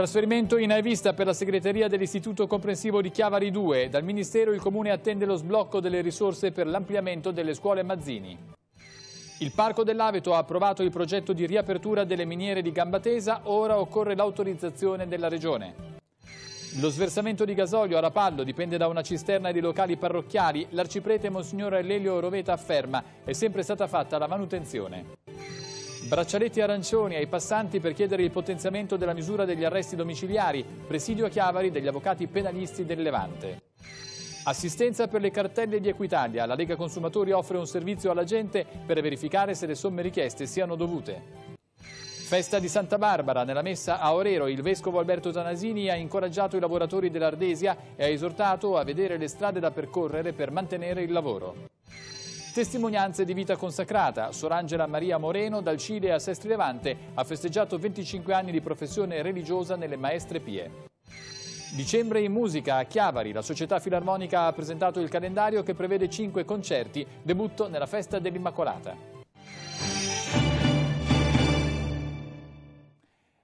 Trasferimento in Aivista per la segreteria dell'Istituto Comprensivo di Chiavari 2. Dal Ministero il Comune attende lo sblocco delle risorse per l'ampliamento delle scuole Mazzini. Il Parco dell'Aveto ha approvato il progetto di riapertura delle miniere di Gambatesa, ora occorre l'autorizzazione della Regione. Lo sversamento di gasolio a Rapallo dipende da una cisterna di locali parrocchiali. L'arciprete Monsignor Lelio Roveta afferma è sempre stata fatta la manutenzione. Braccialetti arancioni ai passanti per chiedere il potenziamento della misura degli arresti domiciliari, presidio a Chiavari degli avvocati penalisti del Levante. Assistenza per le cartelle di Equitalia. La Lega Consumatori offre un servizio alla gente per verificare se le somme richieste siano dovute. Festa di Santa Barbara. Nella messa a Orero il vescovo Alberto Tanasini ha incoraggiato i lavoratori dell'Ardesia e ha esortato a vedere le strade da percorrere per mantenere il lavoro. Testimonianze di vita consacrata. Angela Maria Moreno dal Cile a Sestri Levante ha festeggiato 25 anni di professione religiosa nelle Maestre Pie. Dicembre in musica a Chiavari, la Società Filarmonica ha presentato il calendario che prevede 5 concerti, debutto nella Festa dell'Immacolata.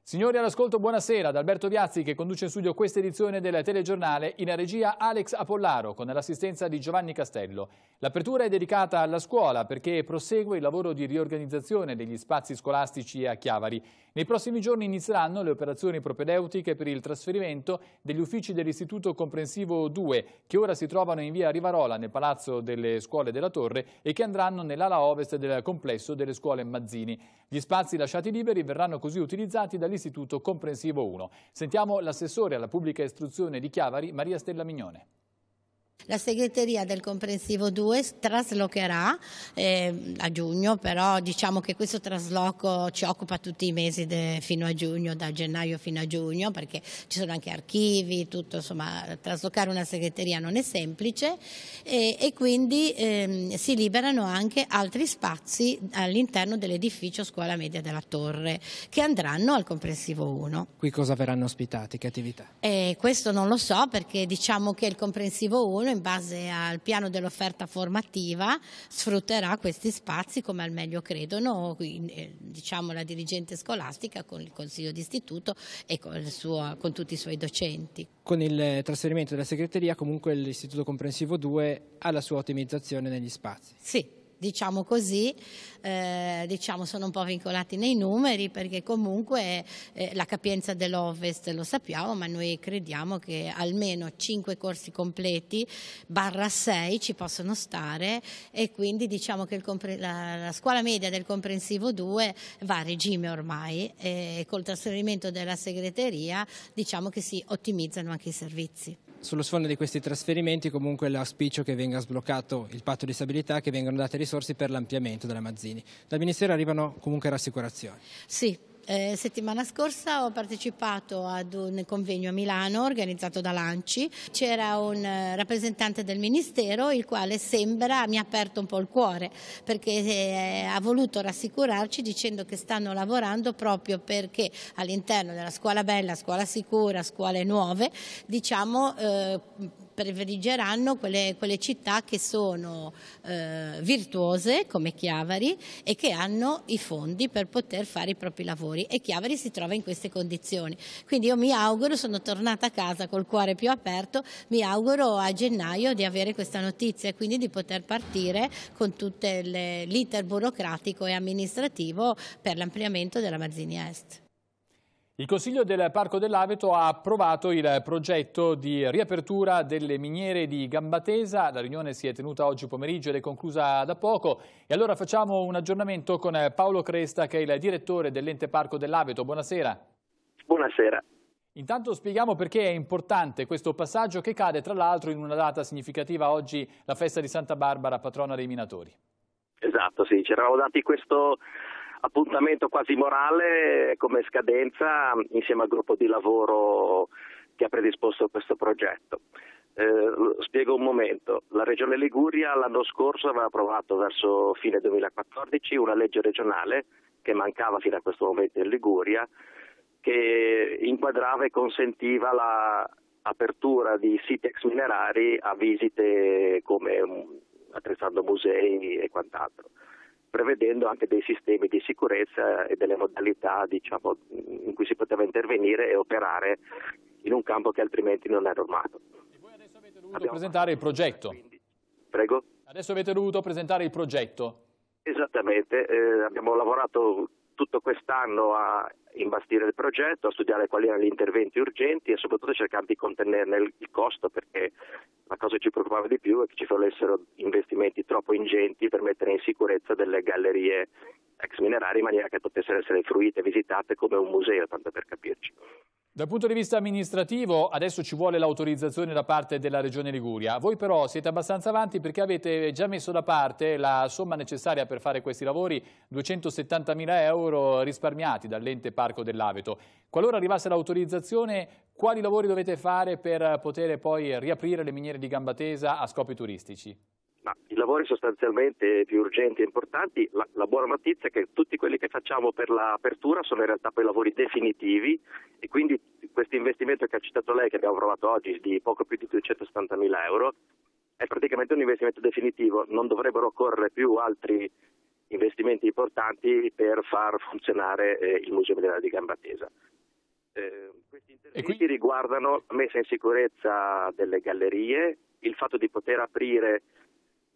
Signori all'ascolto, buonasera. Ad Alberto Viazzi che conduce in studio questa edizione del telegiornale, in regia Alex Apollaro con l'assistenza di Giovanni Castello. L'apertura è dedicata alla scuola perché prosegue il lavoro di riorganizzazione degli spazi scolastici a Chiavari. Nei prossimi giorni inizieranno le operazioni propedeutiche per il trasferimento degli uffici dell'Istituto Comprensivo 2 che ora si trovano in via Rivarola nel Palazzo delle Scuole della Torre e che andranno nell'ala ovest del complesso delle scuole Mazzini. Gli spazi lasciati liberi verranno così utilizzati dall'Istituto all'Istituto Comprensivo 1. Sentiamo l'assessore alla pubblica istruzione di Chiavari, Maria Stella Mignone. La segreteria del comprensivo 2 traslocherà eh, a giugno, però diciamo che questo trasloco ci occupa tutti i mesi de, fino a giugno, da gennaio fino a giugno, perché ci sono anche archivi, tutto, insomma, traslocare una segreteria non è semplice e, e quindi eh, si liberano anche altri spazi all'interno dell'edificio scuola media della torre che andranno al comprensivo 1. Qui cosa verranno ospitati, che attività? Eh, questo non lo so perché diciamo che il comprensivo 1 solo in base al piano dell'offerta formativa sfrutterà questi spazi come al meglio credono eh, diciamo, la dirigente scolastica con il consiglio d'istituto e con, suo, con tutti i suoi docenti. Con il trasferimento della segreteria comunque l'istituto comprensivo 2 ha la sua ottimizzazione negli spazi. Sì, diciamo così, eh, diciamo sono un po' vincolati nei numeri perché comunque eh, la capienza dell'Ovest lo sappiamo, ma noi crediamo che almeno 5 corsi completi, barra 6 ci possono stare e quindi diciamo che la, la, scuola media del comprensivo 2 va a regime ormai e col trasferimento della segreteria diciamo che si ottimizzano anche i servizi sullo sfondo di questi trasferimenti comunque l'auspicio che venga sbloccato il patto di stabilità, che vengano date risorse per l'ampliamento della Mazzini. Dal Ministero arrivano comunque rassicurazioni. Sì. Eh, settimana scorsa ho partecipato ad un convegno a Milano organizzato da Lanci. C'era un eh, rappresentante del Ministero il quale sembra mi ha aperto un po' il cuore perché eh, ha voluto rassicurarci dicendo che stanno lavorando proprio perché all'interno della scuola bella, scuola sicura, scuole nuove, diciamo eh, privilegeranno quelle, quelle città che sono eh, virtuose come Chiavari e che hanno i fondi per poter fare i propri lavori e Chiavari si trova in queste condizioni. Quindi io mi auguro, sono tornata a casa col cuore più aperto, mi auguro a gennaio di avere questa notizia e quindi di poter partire con tutto l'iter burocratico e amministrativo per l'ampliamento della Marzini Est. Il Consiglio del Parco dell'Aveto ha approvato il progetto di riapertura delle miniere di Gambatesa. La riunione si è tenuta oggi pomeriggio ed è conclusa da poco. E allora facciamo un aggiornamento con Paolo Cresta, che è il direttore dell'ente Parco dell'Aveto. Buonasera. Buonasera. Intanto spieghiamo perché è importante questo passaggio che cade tra l'altro in una data significativa oggi, la festa di Santa Barbara, patrona dei minatori. Esatto, sì, ci eravamo dati questo appuntamento quasi morale come scadenza insieme al gruppo di lavoro che ha predisposto questo progetto. Eh, spiego un momento, la Regione Liguria l'anno scorso aveva approvato verso fine 2014 una legge regionale che mancava fino a questo momento in Liguria che inquadrava e consentiva l'apertura la di siti ex minerari a visite come mm, attrezzando musei e quant'altro prevedendo anche dei sistemi di sicurezza e delle modalità diciamo, in cui si poteva intervenire e operare in un campo che altrimenti non era normato. E voi adesso avete dovuto Abbiamo presentare il progetto. Quindi... Prego? Adesso avete dovuto presentare il progetto. Esattamente, eh, abbiamo lavorato tutto quest'anno a imbastire il progetto, a studiare quali erano gli interventi urgenti e soprattutto cercando di contenerne il costo perché la cosa che ci preoccupava di più è che ci fossero investimenti troppo ingenti per mettere in sicurezza delle gallerie ex minerari in maniera che potessero essere fruite e visitate come un museo, tanto per capirci. Dal punto di vista amministrativo adesso ci vuole l'autorizzazione da parte della Regione Liguria. Voi però siete abbastanza avanti perché avete già messo da parte la somma necessaria per fare questi lavori, 270.000 euro risparmiati dall'ente Parco dell'Aveto. Qualora arrivasse l'autorizzazione, quali lavori dovete fare per poter poi riaprire le miniere di Gambatesa a scopi turistici? Ma i lavori sostanzialmente più urgenti e importanti, la, la buona notizia è che tutti quelli che facciamo per l'apertura sono in realtà poi lavori definitivi e quindi questo investimento che ha citato lei, che abbiamo provato oggi, di poco più di 270 mila euro, è praticamente un investimento definitivo, non dovrebbero occorrere più altri investimenti importanti per far funzionare eh, il Museo Minerale di Gambatesa. Eh, questi interventi qui... riguardano la messa in sicurezza delle gallerie, il fatto di poter aprire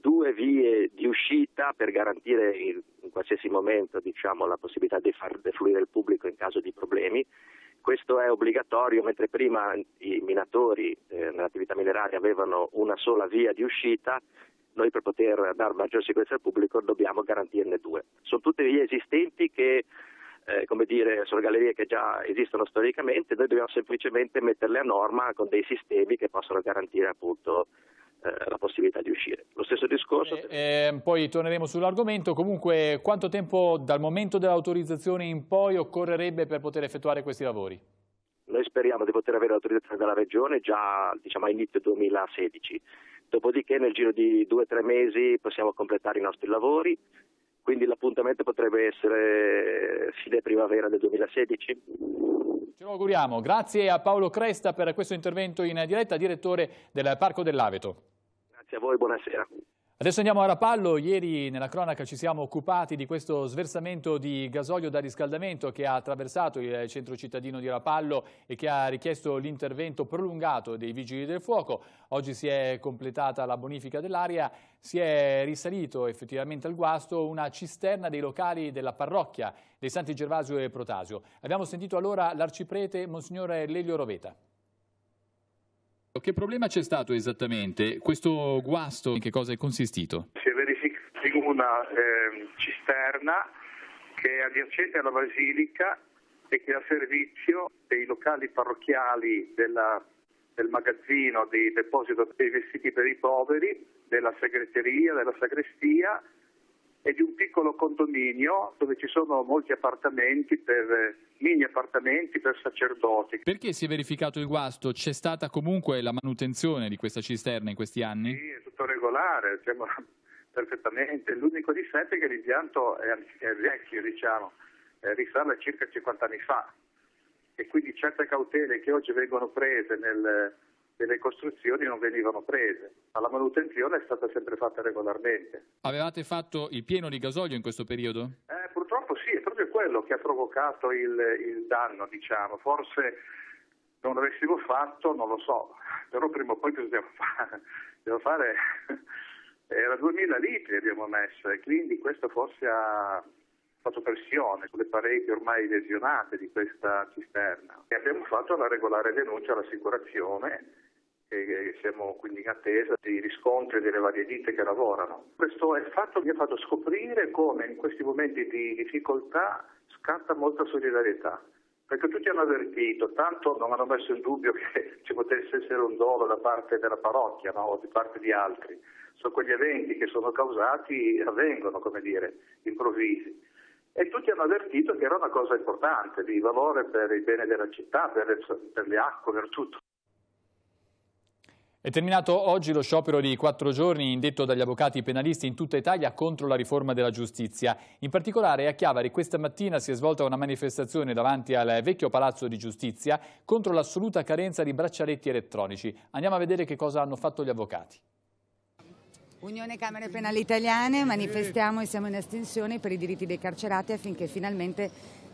due vie di uscita per garantire in qualsiasi momento diciamo, la possibilità di far defluire il pubblico in caso di problemi. Questo è obbligatorio, mentre prima i minatori eh, nell'attività mineraria avevano una sola via di uscita, noi per poter dare maggior sicurezza al pubblico dobbiamo garantirne due. Sono tutte vie esistenti che eh, come dire, sono gallerie che già esistono storicamente, noi dobbiamo semplicemente metterle a norma con dei sistemi che possono garantire appunto eh, la possibilità di uscire. Lo stesso discorso. Eh, eh, poi torneremo sull'argomento. Comunque, quanto tempo dal momento dell'autorizzazione in poi occorrerebbe per poter effettuare questi lavori? Noi speriamo di poter avere l'autorizzazione della Regione già diciamo, a inizio 2016. Dopodiché, nel giro di due o tre mesi, possiamo completare i nostri lavori quindi l'appuntamento potrebbe essere eh, fine primavera del 2016. Ce lo auguriamo. Grazie a Paolo Cresta per questo intervento in diretta, direttore del Parco dell'Aveto. Grazie a voi, buonasera. Adesso andiamo a Rapallo, ieri nella cronaca ci siamo occupati di questo sversamento di gasolio da riscaldamento che ha attraversato il centro cittadino di Rapallo e che ha richiesto l'intervento prolungato dei vigili del fuoco. Oggi si è completata la bonifica dell'area, si è risalito effettivamente al guasto una cisterna dei locali della parrocchia dei Santi Gervasio e Protasio. Abbiamo sentito allora l'arciprete Monsignore Lelio Roveta. Che problema c'è stato esattamente? Questo guasto in che cosa è consistito? Si è verificato una eh, cisterna che è adiacente alla basilica e che è a servizio dei locali parrocchiali della, del magazzino di deposito dei vestiti per i poveri, della segreteria, della sagrestia e di un piccolo condominio dove ci sono molti appartamenti, per, eh, mini appartamenti per sacerdoti. Perché si è verificato il guasto? C'è stata comunque la manutenzione di questa cisterna in questi anni? Sì, è tutto regolare, siamo perfettamente. L'unico difetto è che l'impianto è, è vecchio, diciamo, risale a circa 50 anni fa e quindi certe cautele che oggi vengono prese nel le costruzioni non venivano prese, ma la manutenzione è stata sempre fatta regolarmente. Avevate fatto il pieno di gasolio in questo periodo? Eh, purtroppo sì, è proprio quello che ha provocato il, il danno, diciamo. Forse non l'avessimo fatto, non lo so, però prima o poi cosa dobbiamo fare? Dobbiamo fare... Era 2000 litri abbiamo messo e quindi questo forse ha fatto pressione sulle pareti ormai lesionate di questa cisterna e abbiamo fatto la regolare denuncia all'assicurazione e siamo quindi in attesa dei riscontri delle varie ditte che lavorano. Questo è il fatto che ha fatto scoprire come in questi momenti di difficoltà scatta molta solidarietà perché tutti hanno avvertito, tanto non hanno messo in dubbio che ci potesse essere un dolo da parte della parrocchia no? o di parte di altri, sono quegli eventi che sono causati, avvengono, come dire, improvvisi. E tutti hanno avvertito che era una cosa importante, di valore per il bene della città, per le, per le acque, per tutto. È terminato oggi lo sciopero di quattro giorni indetto dagli avvocati penalisti in tutta Italia contro la riforma della giustizia. In particolare a Chiavari questa mattina si è svolta una manifestazione davanti al vecchio palazzo di giustizia contro l'assoluta carenza di braccialetti elettronici. Andiamo a vedere che cosa hanno fatto gli avvocati. Unione Camere Penali Italiane, manifestiamo e siamo in estensione per i diritti dei carcerati affinché finalmente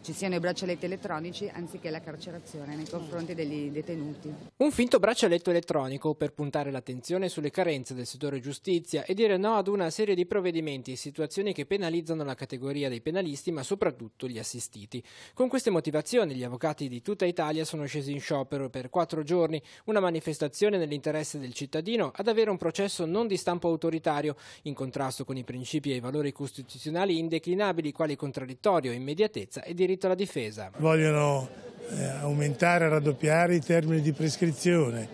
ci siano i braccialetti elettronici anziché la carcerazione nei confronti degli detenuti. Un finto braccialetto elettronico per puntare l'attenzione sulle carenze del settore giustizia e dire no ad una serie di provvedimenti e situazioni che penalizzano la categoria dei penalisti ma soprattutto gli assistiti. Con queste motivazioni gli avvocati di tutta Italia sono scesi in sciopero per quattro giorni, una manifestazione nell'interesse del cittadino ad avere un processo non di stampo autoritario, in contrasto con i principi e i valori costituzionali indeclinabili quali contraddittorio, immediatezza e diritto diritto alla difesa. Vogliono eh, aumentare, raddoppiare i termini di prescrizione,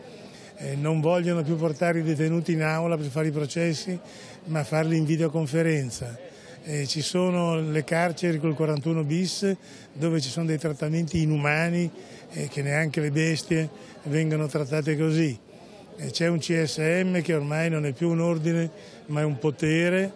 eh, non vogliono più portare i detenuti in aula per fare i processi, ma farli in videoconferenza. Eh, ci sono le carceri col 41 bis dove ci sono dei trattamenti inumani eh, che neanche le bestie vengono trattate così. Eh, c'è un CSM che ormai non è più un ordine ma è un potere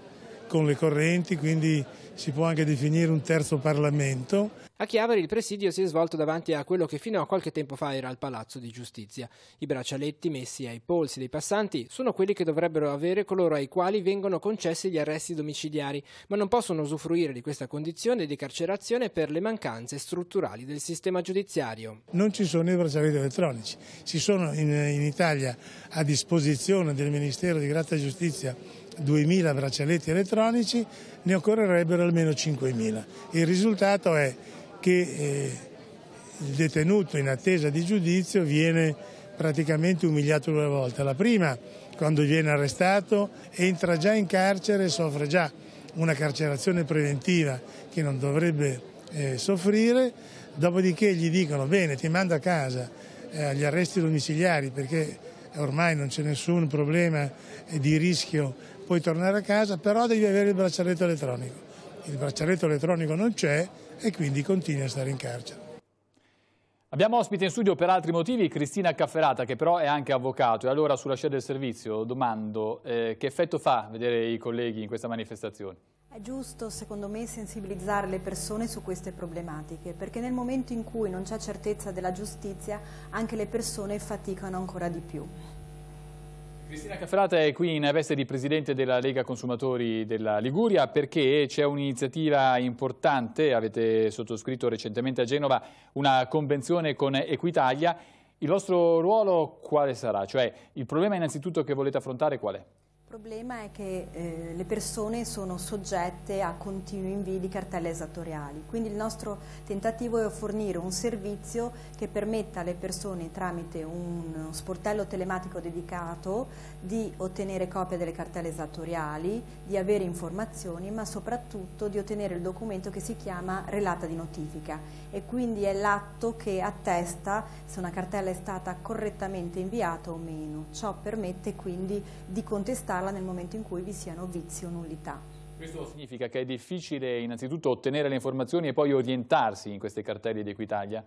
con le correnti, quindi si può anche definire un terzo Parlamento. A Chiavari il presidio si è svolto davanti a quello che fino a qualche tempo fa era il Palazzo di Giustizia. I braccialetti messi ai polsi dei passanti sono quelli che dovrebbero avere coloro ai quali vengono concessi gli arresti domiciliari, ma non possono usufruire di questa condizione di carcerazione per le mancanze strutturali del sistema giudiziario. Non ci sono i braccialetti elettronici, ci sono in, in Italia a disposizione del Ministero di Grazia e Giustizia 2.000 braccialetti elettronici, ne occorrerebbero almeno 5.000. Il risultato è che eh, il detenuto in attesa di giudizio viene praticamente umiliato due volte. La prima, quando viene arrestato, entra già in carcere e soffre già una carcerazione preventiva che non dovrebbe eh, soffrire, dopodiché gli dicono bene ti mando a casa eh, agli arresti domiciliari perché ormai non c'è nessun problema di rischio puoi tornare a casa, però devi avere il braccialetto elettronico. Il braccialetto elettronico non c'è e quindi continui a stare in carcere. Abbiamo ospite in studio per altri motivi Cristina Cafferata che però è anche avvocato e allora sulla scia del servizio domando eh, che effetto fa vedere i colleghi in questa manifestazione? È giusto secondo me sensibilizzare le persone su queste problematiche perché nel momento in cui non c'è certezza della giustizia anche le persone faticano ancora di più. Cristina Cafferata è qui in veste di presidente della Lega Consumatori della Liguria perché c'è un'iniziativa importante, avete sottoscritto recentemente a Genova una convenzione con Equitalia, il vostro ruolo quale sarà? Cioè il problema innanzitutto che volete affrontare qual è? problema è che eh, le persone sono soggette a continui invii di cartelle esattoriali, quindi il nostro tentativo è fornire un servizio che permetta alle persone tramite un sportello telematico dedicato di ottenere copia delle cartelle esattoriali, di avere informazioni, ma soprattutto di ottenere il documento che si chiama relata di notifica e quindi è l'atto che attesta se una cartella è stata correttamente inviata o meno. Ciò permette quindi di contestarla eliminarla nel momento in cui vi siano vizi o nullità. Questo significa che è difficile innanzitutto ottenere le informazioni e poi orientarsi in queste cartelle di Equitalia?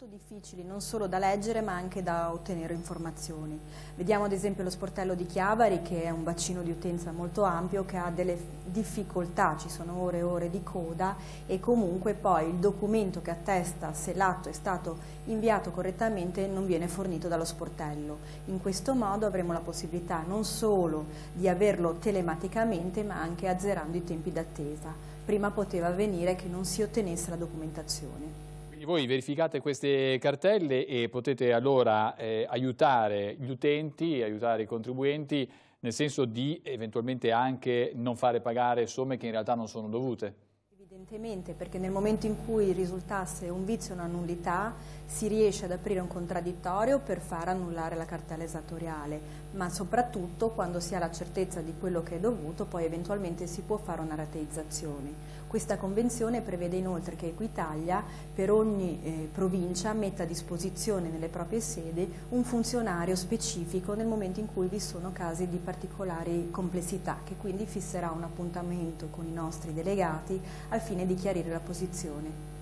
molto difficili non solo da leggere ma anche da ottenere informazioni. Vediamo ad esempio lo sportello di Chiavari che è un bacino di utenza molto ampio che ha delle difficoltà, ci sono ore e ore di coda e comunque poi il documento che attesta se l'atto è stato inviato correttamente non viene fornito dallo sportello. In questo modo avremo la possibilità non solo di averlo telematicamente ma anche azzerando i tempi d'attesa. Prima poteva avvenire che non si ottenesse la documentazione voi verificate queste cartelle e potete allora eh, aiutare gli utenti, aiutare i contribuenti, nel senso di eventualmente anche non fare pagare somme che in realtà non sono dovute? Evidentemente, perché nel momento in cui risultasse un vizio o una nullità si riesce ad aprire un contraddittorio per far annullare la cartella esatoriale, ma soprattutto quando si ha la certezza di quello che è dovuto poi eventualmente si può fare una rateizzazione. Questa convenzione prevede inoltre che Equitalia per ogni eh, provincia metta a disposizione nelle proprie sedi un funzionario specifico nel momento in cui vi sono casi di particolari complessità, che quindi fisserà un appuntamento con i nostri delegati al fine di chiarire la posizione.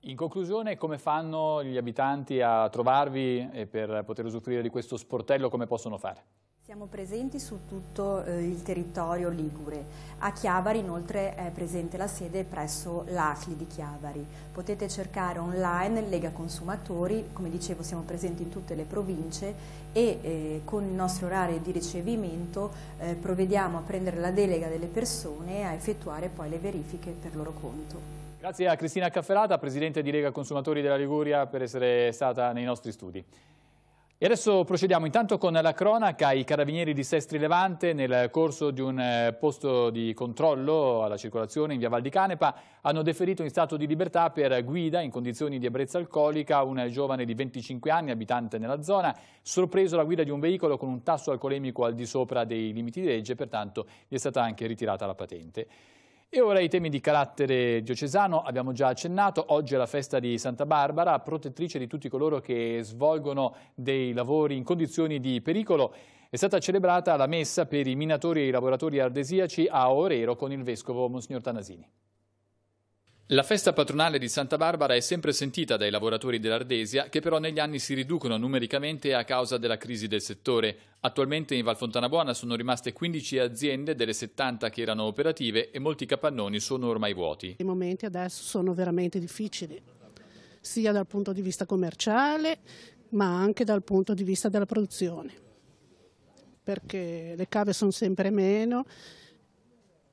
In conclusione, come fanno gli abitanti a trovarvi e per poter usufruire di questo sportello, come possono fare? Siamo presenti su tutto eh, il territorio Ligure. A Chiavari inoltre è presente la sede presso l'ACLI di Chiavari. Potete cercare online Lega Consumatori, come dicevo siamo presenti in tutte le province e eh, con il nostro orario di ricevimento eh, provvediamo a prendere la delega delle persone e a effettuare poi le verifiche per loro conto. Grazie a Cristina Cafferata, Presidente di Lega Consumatori della Liguria, per essere stata nei nostri studi. E adesso procediamo intanto con la cronaca. I carabinieri di Sestri Levante, nel corso di un eh, posto di controllo alla circolazione in via Val di Canepa, hanno deferito in stato di libertà per guida in condizioni di ebbrezza alcolica un giovane di 25 anni, abitante nella zona, sorpreso alla guida di un veicolo con un tasso alcolemico al di sopra dei limiti di legge, pertanto gli è stata anche ritirata la patente. E ora i temi di carattere diocesano, abbiamo già accennato, oggi è la festa di Santa Barbara, protettrice di tutti coloro che svolgono dei lavori in condizioni di pericolo. È stata celebrata la messa per i minatori e i lavoratori ardesiaci a Orero con il vescovo Monsignor Tanasini. La festa patronale di Santa Barbara è sempre sentita dai lavoratori dell'Ardesia, che però negli anni si riducono numericamente a causa della crisi del settore. Attualmente in Val Fontanabuona sono rimaste 15 aziende delle 70 che erano operative e molti capannoni sono ormai vuoti. I momenti adesso sono veramente difficili, sia dal punto di vista commerciale, ma anche dal punto di vista della produzione, perché le cave sono sempre meno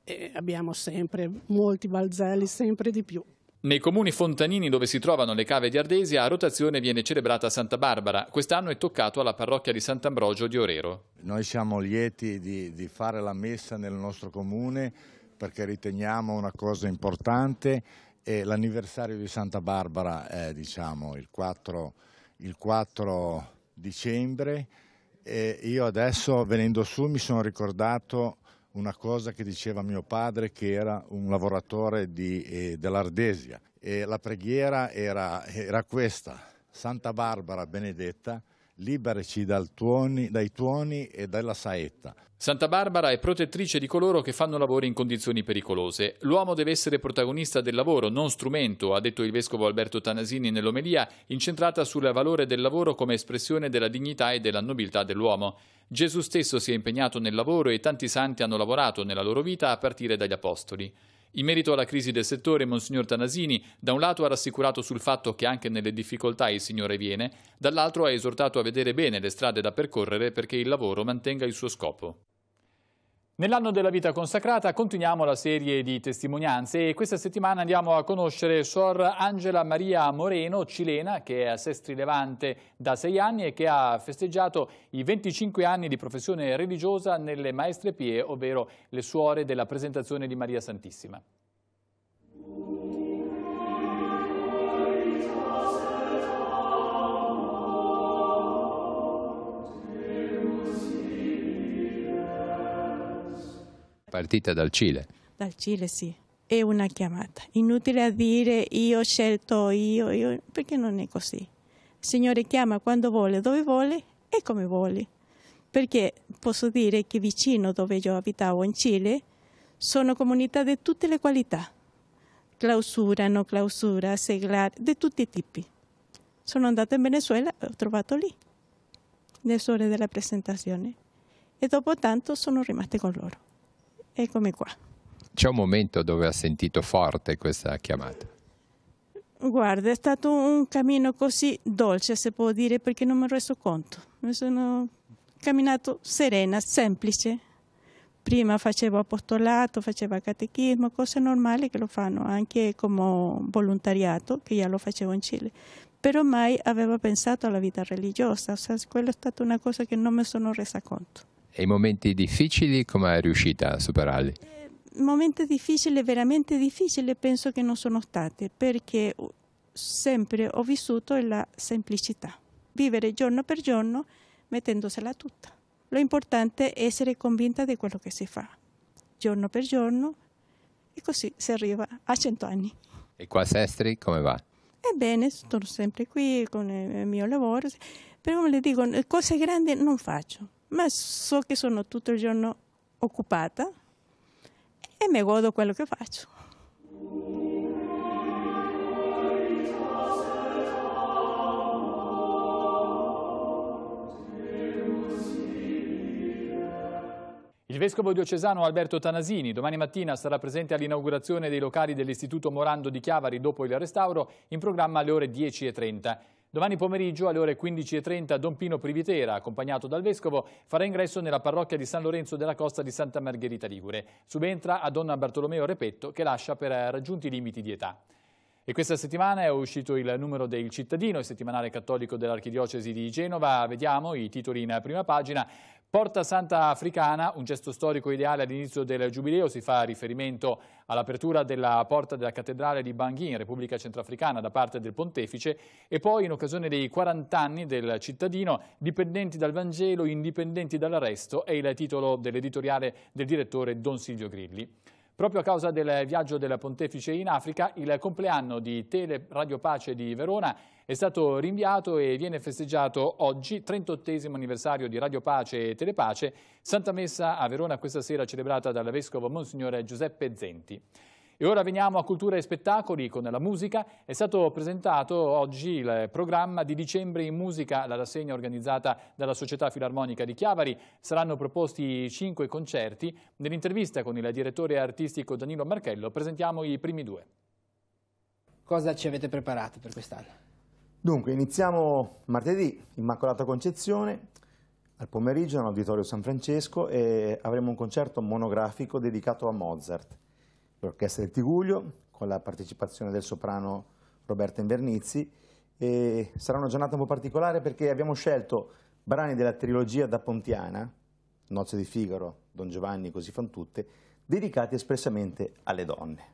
e abbiamo sempre molti balzelli, sempre di più. Nei comuni fontanini dove si trovano le cave di Ardesia, a rotazione viene celebrata Santa Barbara. Quest'anno è toccato alla parrocchia di Sant'Ambrogio di Orero. Noi siamo lieti di, di fare la messa nel nostro comune perché riteniamo una cosa importante e l'anniversario di Santa Barbara è diciamo, il, 4, il 4 dicembre e io adesso venendo su mi sono ricordato una cosa che diceva mio padre che era un lavoratore di, eh, dell'Ardesia e la preghiera era, era questa, Santa Barbara benedetta, Liberaci tuoni, dai tuoni e dalla saetta. Santa Barbara è protettrice di coloro che fanno lavori in condizioni pericolose. L'uomo deve essere protagonista del lavoro, non strumento, ha detto il vescovo Alberto Tanasini nell'omelia, incentrata sul valore del lavoro come espressione della dignità e della nobiltà dell'uomo. Gesù stesso si è impegnato nel lavoro e tanti santi hanno lavorato nella loro vita a partire dagli apostoli. In merito alla crisi del settore, Monsignor Tanasini da un lato ha rassicurato sul fatto che anche nelle difficoltà il Signore viene, dall'altro ha esortato a vedere bene le strade da percorrere perché il lavoro mantenga il suo scopo. Nell'anno della vita consacrata continuiamo la serie di testimonianze e questa settimana andiamo a conoscere Suor Angela Maria Moreno, cilena, che è a Sestri Levante da sei anni e che ha festeggiato i 25 anni di professione religiosa nelle Maestre Pie, ovvero le suore della presentazione di Maria Santissima. Partita dal Cile. Dal Cile, sì. È una chiamata. Inutile dire io ho scelto io, io, perché non è così. Il Signore chiama quando vuole, dove vuole e come vuole. Perché posso dire che vicino dove io abitavo in Cile sono comunità di tutte le qualità. Clausura, non clausura, seglare, di tutti i tipi. Sono andata in Venezuela e ho trovato lì, nel sole della presentazione. E dopo tanto sono rimaste con loro. Eccomi qua. C'è un momento dove ha sentito forte questa chiamata? Guarda, è stato un cammino così dolce, se può dire, perché non mi ho reso conto. Mi sono camminato serena, semplice. Prima facevo apostolato, facevo catechismo, cose normali che lo fanno anche come volontariato, che già lo facevo in Cile. Però mai avevo pensato alla vita religiosa, o quella è stata una cosa che non mi sono resa conto. E i momenti difficili come è riuscita a superarli? Eh, momenti difficili, veramente difficili, penso che non sono stati, perché sempre ho vissuto la semplicità, vivere giorno per giorno mettendosela tutta. Lo importante è essere convinta di quello che si fa, giorno per giorno, e così si arriva a cento anni. E qua a Sestri come va? Ebbene, sono sempre qui con eh, il mio lavoro, però come le dico, cose grandi non faccio ma so che sono tutto il giorno occupata e mi godo quello che faccio. Il vescovo diocesano Alberto Tanasini domani mattina sarà presente all'inaugurazione dei locali dell'Istituto Morando di Chiavari dopo il restauro in programma alle ore 10.30. Domani pomeriggio alle ore 15.30 Don Pino Privitera, accompagnato dal Vescovo, farà ingresso nella parrocchia di San Lorenzo della Costa di Santa Margherita Ligure. Subentra a Donna Bartolomeo Repetto che lascia per eh, raggiunti i limiti di età. E questa settimana è uscito il numero del cittadino, il settimanale cattolico dell'Archidiocesi di Genova. Vediamo i titoli in prima pagina. Porta Santa Africana, un gesto storico ideale all'inizio del Giubileo, si fa riferimento all'apertura della porta della cattedrale di Bangui in Repubblica Centrafricana da parte del pontefice e poi in occasione dei 40 anni del cittadino, dipendenti dal Vangelo, indipendenti dall'arresto, è il titolo dell'editoriale del direttore Don Silvio Grilli. Proprio a causa del viaggio del pontefice in Africa, il compleanno di Tele Radio Pace di Verona è stato rinviato e viene festeggiato oggi, 38 anniversario di Radio Pace e Telepace, Santa Messa a Verona questa sera celebrata dal Vescovo Monsignore Giuseppe Zenti. E ora veniamo a cultura e spettacoli con la musica. È stato presentato oggi il programma di dicembre in musica, la rassegna organizzata dalla Società Filarmonica di Chiavari. Saranno proposti cinque concerti. Nell'intervista con il direttore artistico Danilo Marchello presentiamo i primi due. Cosa ci avete preparato per quest'anno? Dunque, iniziamo martedì, Immacolata Concezione, al pomeriggio all'Auditorio San Francesco e avremo un concerto monografico dedicato a Mozart l'orchestra del Tiguglio, con la partecipazione del soprano Roberto Invernizzi. E sarà una giornata un po' particolare perché abbiamo scelto brani della trilogia da Pontiana, Nozze di Figaro, Don Giovanni, così fan tutte, dedicati espressamente alle donne.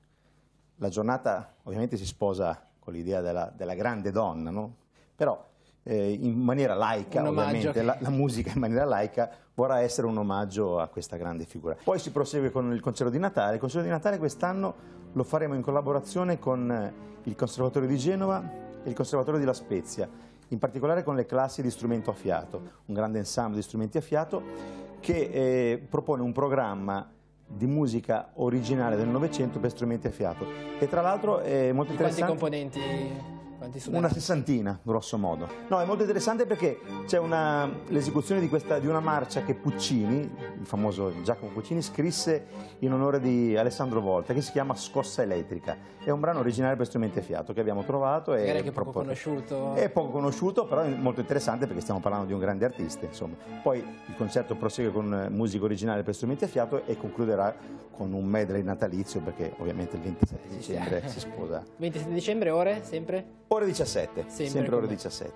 La giornata ovviamente si sposa con l'idea della, della grande donna, no? però eh, in maniera laica, ovviamente, la, la, musica in maniera laica vorrà essere un omaggio a questa grande figura. Poi si prosegue con il concerto di Natale. Il concerto di Natale quest'anno lo faremo in collaborazione con eh, il Conservatorio di Genova e il Conservatorio di La Spezia, in particolare con le classi di strumento a fiato, un grande ensemble di strumenti a fiato che eh, propone un programma di musica originale del Novecento per strumenti a fiato. E tra l'altro è eh, molto interessante... Quanti componenti? Una sessantina, grosso modo. No, è molto interessante perché c'è l'esecuzione di, di, una marcia che Puccini, il famoso Giacomo Puccini, scrisse in onore di Alessandro Volta, che si chiama Scossa elettrica. È un brano originale per strumenti a fiato che abbiamo trovato. E Magari è poco conosciuto. È poco conosciuto, però è molto interessante perché stiamo parlando di un grande artista, insomma. Poi il concerto prosegue con eh, musica originale per strumenti a fiato e concluderà con un medley natalizio perché ovviamente il 27 dicembre si sposa. 27 dicembre ore, sempre? ore 17, sempre, sempre ore 17.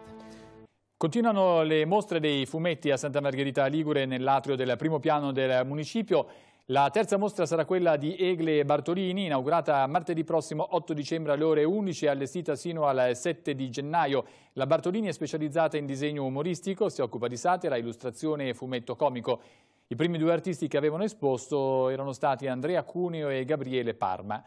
Continuano le mostre dei fumetti a Santa Margherita Ligure nell'atrio del primo piano del municipio. La terza mostra sarà quella di Egle Bartolini, inaugurata martedì prossimo 8 dicembre alle ore 11 e allestita sino al 7 di gennaio. La Bartolini è specializzata in disegno umoristico, si occupa di satira, illustrazione e fumetto comico. I primi due artisti che avevano esposto erano stati Andrea Cuneo e Gabriele Parma.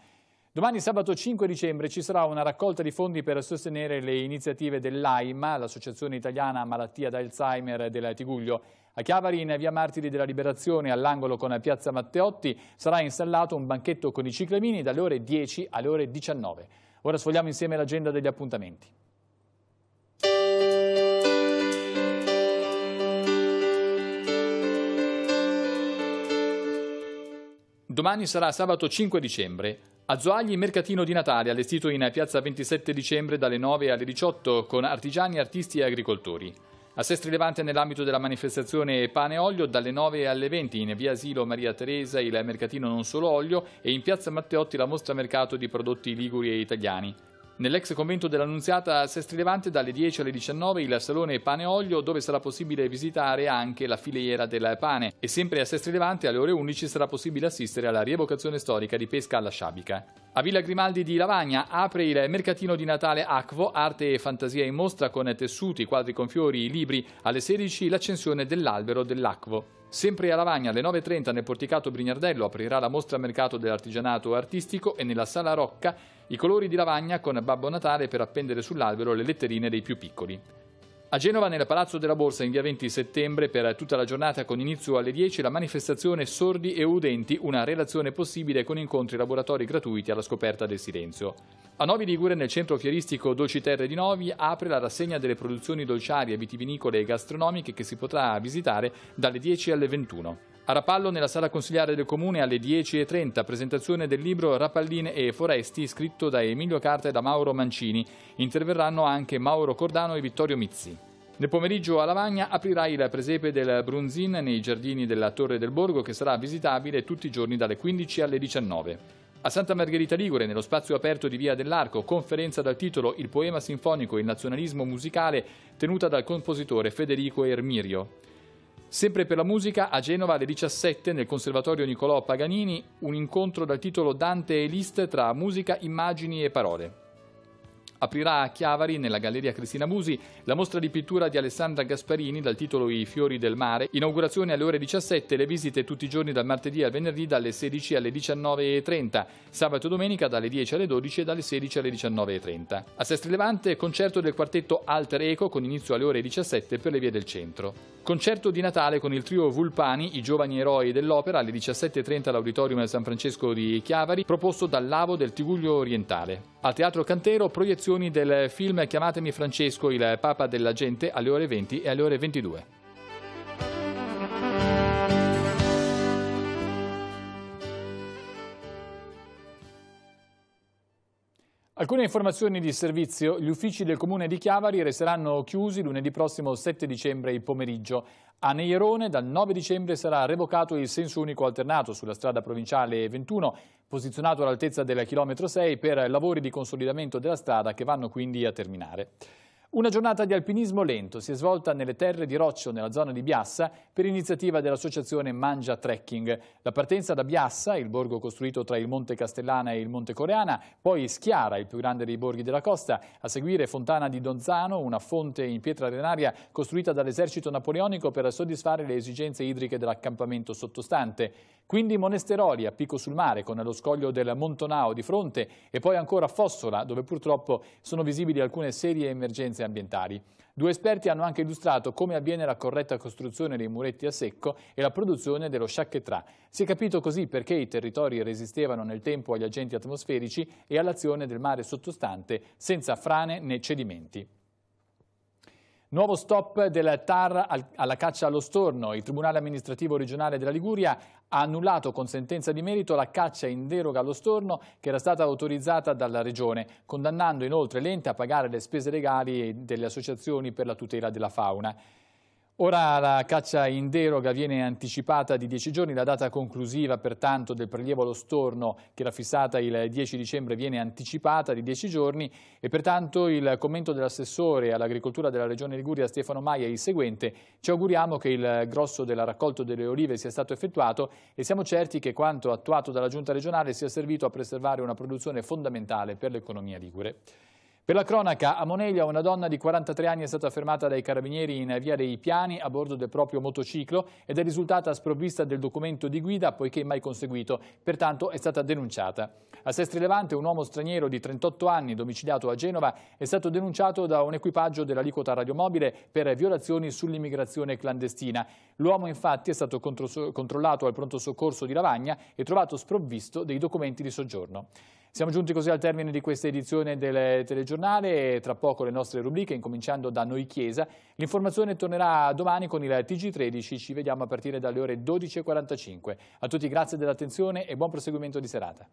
Domani sabato 5 dicembre ci sarà una raccolta di fondi per sostenere le iniziative dell'AIMA, l'Associazione Italiana Malattia d'Alzheimer della Tiguglio. A Chiavari, in via Martiri della Liberazione, all'angolo con Piazza Matteotti, sarà installato un banchetto con i ciclamini dalle ore 10 alle ore 19. Ora sfogliamo insieme l'agenda degli appuntamenti. Domani sarà sabato 5 dicembre. A Zoagli, mercatino di Natale, allestito in piazza 27 dicembre dalle 9 alle 18 con artigiani, artisti e agricoltori. A Sestri Levante nell'ambito della manifestazione Pane e Olio dalle 9 alle 20 in via Asilo Maria Teresa il mercatino Non Solo Olio e in piazza Matteotti la mostra mercato di prodotti liguri e italiani. Nell'ex convento dell'Annunziata a Sestri Levante dalle 10 alle 19 il salone Pane Olio dove sarà possibile visitare anche la filiera del pane e sempre a Sestri Levante alle ore 11 sarà possibile assistere alla rievocazione storica di pesca alla sciabica. A Villa Grimaldi di Lavagna apre il mercatino di Natale Acvo, arte e fantasia in mostra con tessuti, quadri con fiori, libri, alle 16 l'accensione dell'albero dell'Acvo. Sempre a Lavagna alle 9.30 nel porticato Brignardello aprirà la mostra mercato dell'artigianato artistico e nella Sala Rocca i colori di Lavagna con Babbo Natale per appendere sull'albero le letterine dei più piccoli. A Genova, nel Palazzo della Borsa, in via 20 settembre, per tutta la giornata con inizio alle 10, la manifestazione Sordi e Udenti, una relazione possibile con incontri laboratori gratuiti alla scoperta del silenzio. A Novi Ligure, nel centro fieristico Dolci Terre di Novi, apre la rassegna delle produzioni dolciarie, vitivinicole e gastronomiche che si potrà visitare dalle 10 alle 21. A Rapallo, nella sala consigliare del comune, alle 10.30, presentazione del libro Rapalline e Foresti, scritto da Emilio Carta e da Mauro Mancini. Interverranno anche Mauro Cordano e Vittorio Mizzi. Nel pomeriggio a Lavagna aprirà il presepe del Brunzin nei giardini della Torre del Borgo che sarà visitabile tutti i giorni dalle 15 alle 19. A Santa Margherita Ligure, nello spazio aperto di Via dell'Arco, conferenza dal titolo Il poema sinfonico e il nazionalismo musicale tenuta dal compositore Federico Ermirio. Sempre per la musica, a Genova alle 17 nel Conservatorio Nicolò Paganini, un incontro dal titolo Dante e Liszt tra musica, immagini e parole aprirà a Chiavari, nella Galleria Cristina Musi, la mostra di pittura di Alessandra Gasparini dal titolo I fiori del mare, inaugurazione alle ore 17, le visite tutti i giorni dal martedì al venerdì dalle 16 alle 19.30, sabato e domenica dalle 10 alle 12 e dalle 16 alle 19.30. A Sestri Levante, concerto del quartetto Alter Eco con inizio alle ore 17 per le vie del centro. Concerto di Natale con il trio Vulpani, i giovani eroi dell'opera, alle 17.30 all'Auditorium San Francesco di Chiavari, proposto dall'Avo del Tiguglio Orientale. Al Teatro Cantero proiezioni del film Chiamatemi Francesco, il Papa della Gente alle ore 20 e alle ore 22. Alcune informazioni di servizio. Gli uffici del comune di Chiavari resteranno chiusi lunedì prossimo 7 dicembre pomeriggio. A Neierone dal 9 dicembre sarà revocato il senso unico alternato sulla strada provinciale 21, posizionato all'altezza del chilometro 6 per lavori di consolidamento della strada che vanno quindi a terminare. Una giornata di alpinismo lento si è svolta nelle terre di Roccio, nella zona di Biassa, per iniziativa dell'associazione Mangia Trekking. La partenza da Biassa, il borgo costruito tra il Monte Castellana e il Monte Coreana, poi Schiara, il più grande dei borghi della costa, a seguire Fontana di Donzano, una fonte in pietra arenaria costruita dall'esercito napoleonico per soddisfare le esigenze idriche dell'accampamento sottostante. Quindi Monesteroli, a picco sul mare, con lo scoglio del Montonao di fronte, e poi ancora Fossola, dove purtroppo sono visibili alcune serie emergenze ambientali. Due esperti hanno anche illustrato come avviene la corretta costruzione dei muretti a secco e la produzione dello sciacquetrà. Si è capito così perché i territori resistevano nel tempo agli agenti atmosferici e all'azione del mare sottostante senza frane né cedimenti. Nuovo stop del TAR alla caccia allo storno. Il Tribunale amministrativo regionale della Liguria ha annullato con sentenza di merito la caccia in deroga allo storno che era stata autorizzata dalla Regione, condannando inoltre l'ente a pagare le spese legali delle associazioni per la tutela della fauna. Ora la caccia in deroga viene anticipata di 10 giorni, la data conclusiva pertanto del prelievo allo storno che era fissata il 10 dicembre viene anticipata di 10 giorni e pertanto il commento dell'assessore all'agricoltura della regione Liguria Stefano Maia è il seguente ci auguriamo che il grosso della raccolta delle olive sia stato effettuato e siamo certi che quanto attuato dalla giunta regionale sia servito a preservare una produzione fondamentale per l'economia ligure. Per la cronaca, a Moneglia una donna di 43 anni è stata fermata dai carabinieri in via dei Piani a bordo del proprio motociclo ed è risultata sprovvista del documento di guida poiché mai conseguito, pertanto è stata denunciata. A Sestri Levante un uomo straniero di 38 anni, domiciliato a Genova, è stato denunciato da un equipaggio dell'aliquota radiomobile per violazioni sull'immigrazione clandestina. L'uomo infatti è stato controllato al pronto soccorso di Lavagna e trovato sprovvisto dei documenti di soggiorno. Siamo giunti così al termine di questa edizione del telegiornale, tra poco le nostre rubriche, incominciando da Noi Chiesa. L'informazione tornerà domani con il TG13, ci vediamo a partire dalle ore 12.45. A tutti grazie dell'attenzione e buon proseguimento di serata.